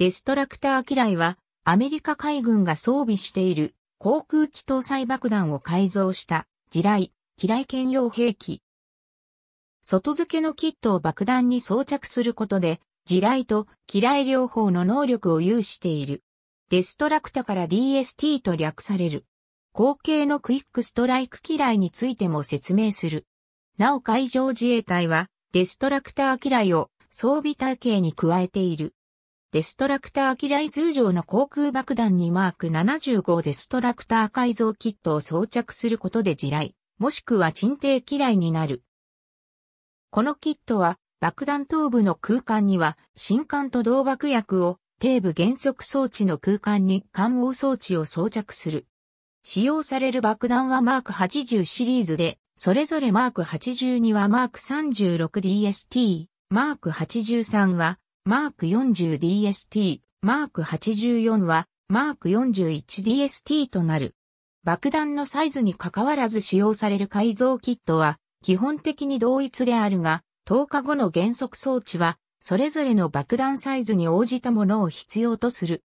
デストラクター機雷は、アメリカ海軍が装備している航空機搭載爆弾を改造した地雷、機雷兼用兵器。外付けのキットを爆弾に装着することで、地雷と機雷両方の能力を有している。デストラクタから DST と略される。後継のクイックストライク機雷についても説明する。なお海上自衛隊は、デストラクター機雷を装備体系に加えている。デストラクター機雷通常の航空爆弾にマーク75デストラクター改造キットを装着することで地雷、もしくは沈底機雷になる。このキットは爆弾頭部の空間には新管と同爆薬を底部減速装置の空間に管応装置を装着する。使用される爆弾はマーク80シリーズで、それぞれマーク82はマーク 36DST、マーク83はマーク 40DST、マーク84は、マーク 41DST となる。爆弾のサイズに関わらず使用される改造キットは、基本的に同一であるが、10日後の減速装置は、それぞれの爆弾サイズに応じたものを必要とする。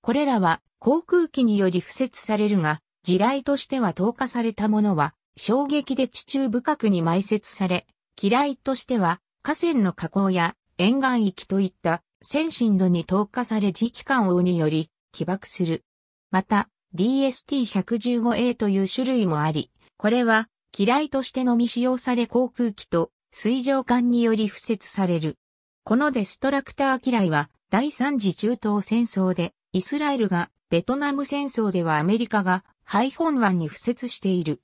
これらは航空機により付設されるが、地雷としては投下されたものは、衝撃で地中深くに埋設され、機雷としては、河川の加工や沿岸域といった先進度に投下され磁気管王により起爆する。また DST-115A という種類もあり、これは機雷としてのみ使用され航空機と水上艦により付設される。このデストラクター機雷は第三次中東戦争でイスラエルがベトナム戦争ではアメリカがハイホン湾に付設している。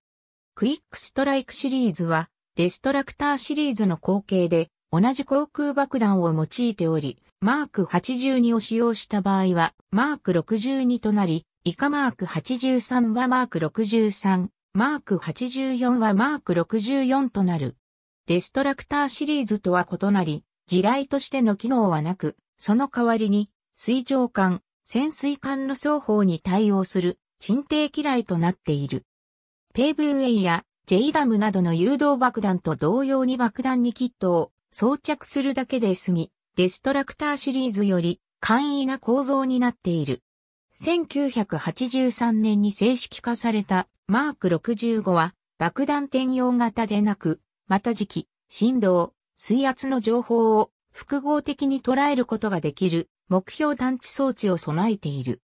クイックストライクシリーズはデストラクターシリーズの後継で同じ航空爆弾を用いており、マーク82を使用した場合は、マーク62となり、以下マーク83はマーク63、マーク84はマーク64となる。デストラクターシリーズとは異なり、地雷としての機能はなく、その代わりに、水上艦、潜水艦の双方に対応する、沈底機雷となっている。ペーブウェイや、ジェイダムなどの誘導爆弾と同様に爆弾にキットを装着するだけで済み、デストラクターシリーズより簡易な構造になっている。1983年に正式化されたマーク65は爆弾転用型でなく、また時期、振動、水圧の情報を複合的に捉えることができる目標探知装置を備えている。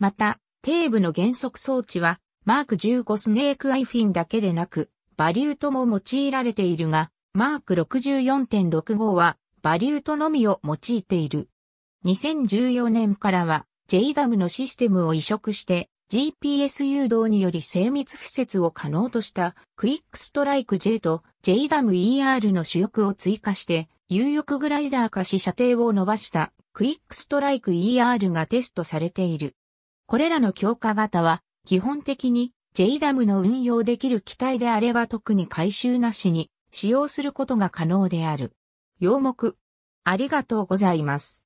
また、底部の減速装置はマーク15スネークアイフィンだけでなく、バリュートも用いられているが、マーク64.65はバリュートのみを用いている。2014年からは JDAM のシステムを移植して GPS 誘導により精密施設を可能としたクイックストライク J と JDAM-ER の主翼を追加して有翼グライダー化し射程を伸ばしたクイックストライク ER がテストされている。これらの強化型は基本的に JDAM の運用できる機体であれば特に回収なしに使用することが可能である。要目。ありがとうございます。